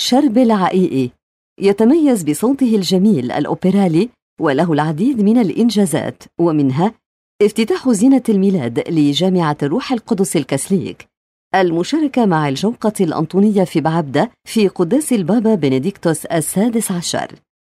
شرب العقيقي يتميز بصوته الجميل الأوبرالي وله العديد من الإنجازات ومنها افتتاح زينة الميلاد لجامعة الروح القدس الكاثوليك المشاركة مع الجوقة الأنطونية في بعبدة في قداس البابا بنديكتوس السادس عشر